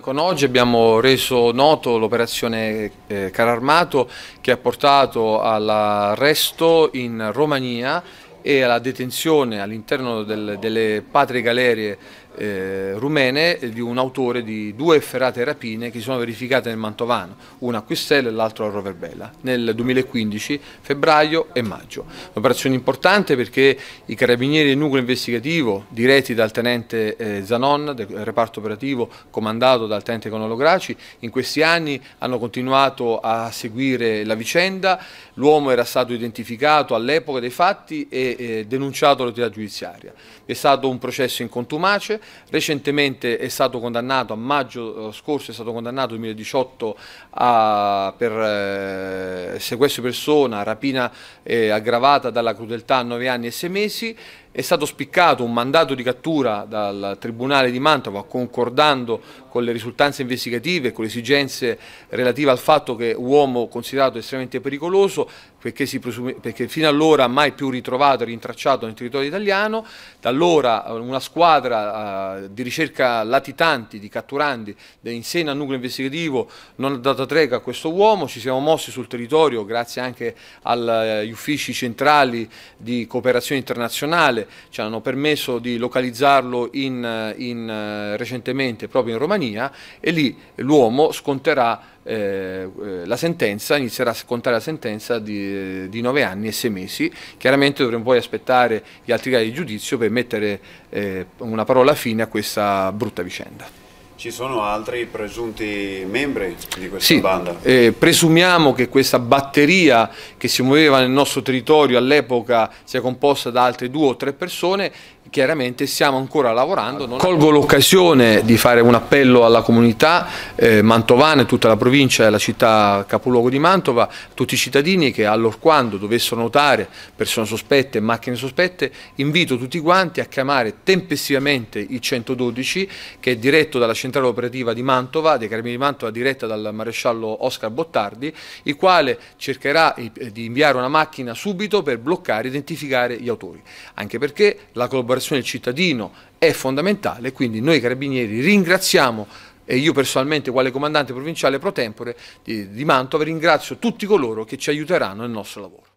Con oggi abbiamo reso noto l'operazione eh, Cararmato che ha portato all'arresto in Romania e alla detenzione all'interno del, delle patrie galerie eh, rumene eh, di un autore di due efferate rapine che si sono verificate nel Mantovano, una a Quistello e l'altra a Roverbella, nel 2015, febbraio e maggio. Un'operazione importante perché i carabinieri del nucleo investigativo, diretti dal tenente eh, Zanon, del reparto operativo comandato dal tenente Conolo Graci, in questi anni hanno continuato a seguire la vicenda, l'uomo era stato identificato all'epoca dei fatti e eh, denunciato all'autorità giudiziaria. È stato un processo in contumace, recentemente è stato condannato, a maggio eh, scorso è stato condannato 2018 a, per eh, sequestro di persona, rapina eh, aggravata dalla crudeltà a 9 anni e 6 mesi è stato spiccato un mandato di cattura dal Tribunale di Mantova concordando con le risultanze investigative e con le esigenze relative al fatto che uomo considerato estremamente pericoloso perché, presume, perché fino allora mai più ritrovato e rintracciato nel territorio italiano, da allora eh, una squadra eh, di ricerca latitanti, di catturandi in seno al nucleo investigativo non ha dato trega a questo uomo, ci siamo mossi sul territorio grazie anche eh, agli uffici centrali di cooperazione internazionale ci hanno permesso di localizzarlo in, in, eh, recentemente proprio in Romania e lì l'uomo sconterà eh, eh la sentenza, inizierà a scontare la sentenza di, eh, di 9 anni e 6 mesi. Chiaramente dovremo poi aspettare gli altri gradi di giudizio per mettere eh, una parola fine a questa brutta vicenda. Ci sono altri presunti membri di questa sì, banda? Eh, presumiamo che questa batteria che si muoveva nel nostro territorio all'epoca sia composta da altre due o tre persone chiaramente stiamo ancora lavorando. Non... Colgo l'occasione di fare un appello alla comunità eh, mantovana, tutta la provincia e la città capoluogo di Mantova, tutti i cittadini che allorquando dovessero notare persone sospette, e macchine sospette, invito tutti quanti a chiamare tempestivamente il 112 che è diretto dalla centrale operativa di Mantova, dei Carabinieri di Mantova, diretta dal maresciallo Oscar Bottardi, il quale cercherà di inviare una macchina subito per bloccare e identificare gli autori, anche perché la collaborazione collaborazione del cittadino è fondamentale, quindi noi carabinieri ringraziamo e io personalmente quale comandante provinciale pro tempore di, di Mantova ringrazio tutti coloro che ci aiuteranno nel nostro lavoro.